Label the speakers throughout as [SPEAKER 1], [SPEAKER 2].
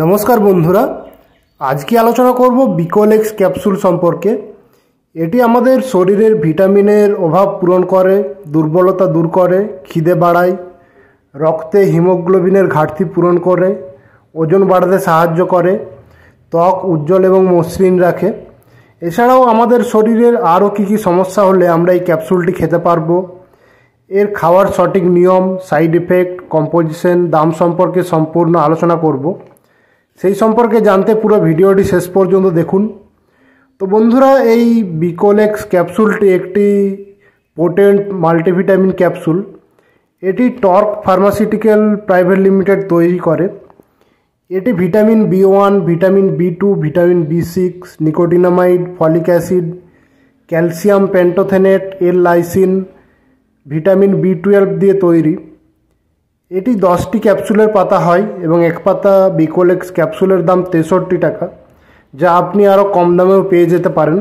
[SPEAKER 1] নমস্কার বন্ধুরা আজকে আলোচনা করব বিকোলেক্স ক্যাপসুল সম্পর্কে এটি আমাদের শরীরের ভিটামিনের অভাব পূরণ করে দুর্বলতা দূর করে খিদে বাড়ায় রক্তে হিমোগ্লোবিনের ঘাটতি পূরণ করে ওজন বাড়াতে সাহায্য করে ত্বক উজ্জ্বল এবং মসৃণ রাখে এছাড়াও আমাদের শরীরের আরও কী কী সমস্যা হলে আমরা এই ক্যাপসুলটি খেতে পারব এর খাওয়ার সঠিক নিয়ম সাইড এফেক্ট কম্পোজিশন দাম সম্পর্কে সম্পূর্ণ আলোচনা করব সেই সম্পর্কে জানতে পুরো ভিডিওটি শেষ পর্যন্ত দেখুন তো বন্ধুরা এই বিকোলেক্স ক্যাপসুলটি একটি পোটেন্ট মাল্টিভিটামিন ক্যাপসুল এটি টর্ক ফার্মাসিউটিক্যাল প্রাইভেট লিমিটেড তৈরি করে এটি vitamin B one vitamin B two vitamin B six nicotinamide folic acid calcium pantothenate L lysine vitamin B twelve দিয়ে তৈরি এটি দশটি ক্যাপসুলের পাতা হয় এবং এক পাতা বিকোলেক্স ক্যাপসুলের দাম তেষট্টি টাকা যা আপনি আরও কম দামেও পেয়ে যেতে পারেন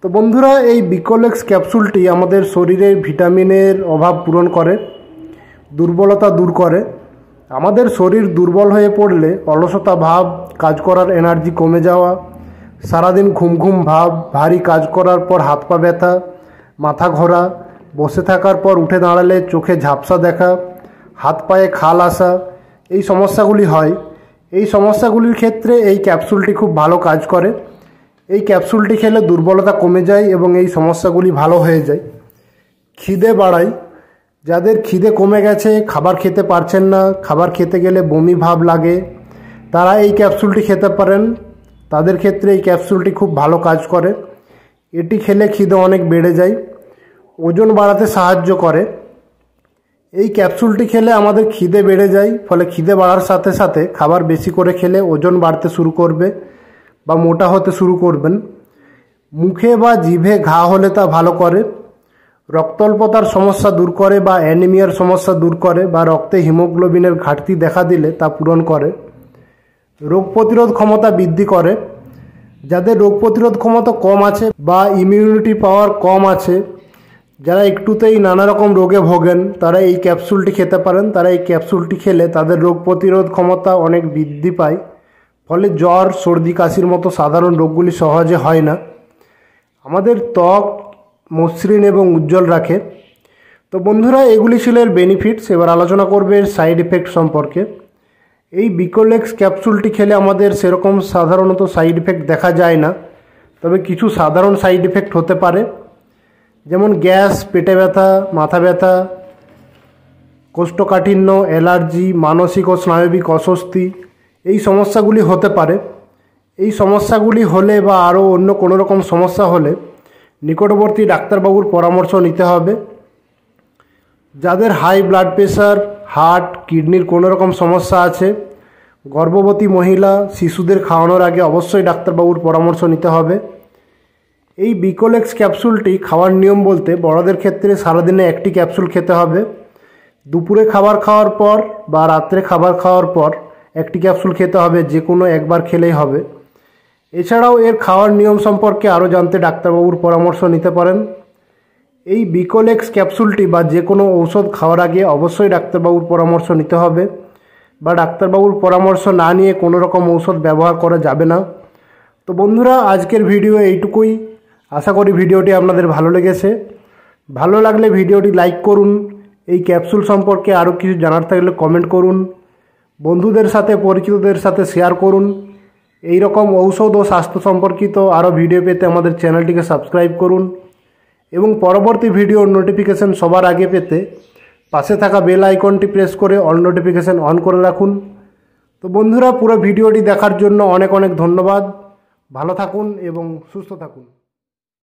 [SPEAKER 1] তো বন্ধুরা এই বিকোলেক্স ক্যাপসুলটি আমাদের শরীরের ভিটামিনের অভাব পূরণ করে দুর্বলতা দূর করে আমাদের শরীর দুর্বল হয়ে পড়লে অলসতা ভাব কাজ করার এনার্জি কমে যাওয়া সারাদিন ঘুম ঘুম ভাব ভারী কাজ করার পর হাত পা ব্যথা মাথা ঘোরা বসে থাকার পর উঠে দাঁড়ালে চোখে ঝাপসা দেখা হাত পায়ে খাল আসা এই সমস্যাগুলি হয় এই সমস্যাগুলির ক্ষেত্রে এই ক্যাপসুলটি খুব ভালো কাজ করে এই ক্যাপসুলটি খেলে দুর্বলতা কমে যায় এবং এই সমস্যাগুলি ভালো হয়ে যায় খিদে বাড়ায় যাদের খিদে কমে গেছে খাবার খেতে পারছেন না খাবার খেতে গেলে বমি ভাব লাগে তারা এই ক্যাপসুলটি খেতে পারেন তাদের ক্ষেত্রে এই ক্যাপসুলটি খুব ভালো কাজ করে এটি খেলে খিদে অনেক বেড়ে যায় ওজন বাড়াতে সাহায্য করে এই ক্যাপসুলটি খেলে আমাদের খিদে বেড়ে যায় ফলে খিদে বাড়ার সাথে সাথে খাবার বেশি করে খেলে ওজন বাড়তে শুরু করবে বা মোটা হতে শুরু করবেন মুখে বা জিভে ঘা হলে তা ভালো করে রক্তল্পতার সমস্যা দূর করে বা অ্যানিমিয়ার সমস্যা দূর করে বা রক্তে হিমোগ্লোবিনের ঘাটতি দেখা দিলে তা পূরণ করে রোগ প্রতিরোধ ক্ষমতা বৃদ্ধি করে যাদের রোগ প্রতিরোধ ক্ষমতা কম আছে বা ইমিউনিটি পাওয়ার কম আছে যারা একটুতেই নানা রকম রোগে ভোগেন তারা এই ক্যাপসুলটি খেতে পারেন তারা এই ক্যাপসুলটি খেলে তাদের রোগ প্রতিরোধ ক্ষমতা অনেক বৃদ্ধি পায় ফলে জ্বর সর্দি কাশির মতো সাধারণ রোগগুলি সহজে হয় না আমাদের ত্বক মসৃণ এবং উজ্জ্বল রাখে তো বন্ধুরা এগুলি ছিল এর বেনিফিটস এবার আলোচনা করবে এর সাইড এফেক্ট সম্পর্কে এই বিকোলেক্স ক্যাপসুলটি খেলে আমাদের সেরকম সাধারণত সাইড এফেক্ট দেখা যায় না তবে কিছু সাধারণ সাইড এফেক্ট হতে পারে যেমন গ্যাস পেটে ব্যথা মাথা ব্যথা কোষ্ঠকাঠিন্য অ্যালার্জি মানসিক ও স্নায়বিক অস্বস্তি এই সমস্যাগুলি হতে পারে এই সমস্যাগুলি হলে বা আরও অন্য কোনো রকম সমস্যা হলে নিকটবর্তী ডাক্তারবাবুর পরামর্শ নিতে হবে যাদের হাই ব্লাড প্রেশার হার্ট কিডনির কোনো রকম সমস্যা আছে গর্ভবতী মহিলা শিশুদের খাওয়ানোর আগে অবশ্যই ডাক্তারবাবুর পরামর্শ নিতে হবে এই বিকোলেক্স ক্যাপসুলটি খাওয়ার নিয়ম বলতে বড়দের ক্ষেত্রে সারাদিনে একটি ক্যাপসুল খেতে হবে দুপুরে খাবার খাওয়ার পর বা রাত্রে খাবার খাওয়ার পর একটি ক্যাপসুল খেতে হবে যে কোনো একবার খেলেই হবে এছাড়াও এর খাওয়ার নিয়ম সম্পর্কে আরও জানতে ডাক্তারবাবুর পরামর্শ নিতে পারেন এই বিকোলেক্স ক্যাপসুলটি বা যে কোনো ঔষধ খাওয়ার আগে অবশ্যই ডাক্তারবাবুর পরামর্শ নিতে হবে বা ডাক্তারবাবুর পরামর্শ না নিয়ে কোনো রকম ঔষধ ব্যবহার করা যাবে না তো বন্ধুরা আজকের ভিডিও এইটুকুই আশা করি ভিডিওটি আপনাদের ভালো লেগেছে ভালো লাগলে ভিডিওটি লাইক করুন এই ক্যাপসুল সম্পর্কে আরও কিছু জানার থাকলে কমেন্ট করুন বন্ধুদের সাথে পরিচিতদের সাথে শেয়ার করুন এই রকম ঔষধ ও স্বাস্থ্য সম্পর্কিত আরও ভিডিও পেতে আমাদের চ্যানেলটিকে সাবস্ক্রাইব করুন এবং পরবর্তী ভিডিওর নোটিফিকেশন সবার আগে পেতে পাশে থাকা বেল আইকনটি প্রেস করে অল নোটিফিকেশান অন করে রাখুন তো বন্ধুরা পুরো ভিডিওটি দেখার জন্য অনেক অনেক ধন্যবাদ ভালো থাকুন এবং সুস্থ থাকুন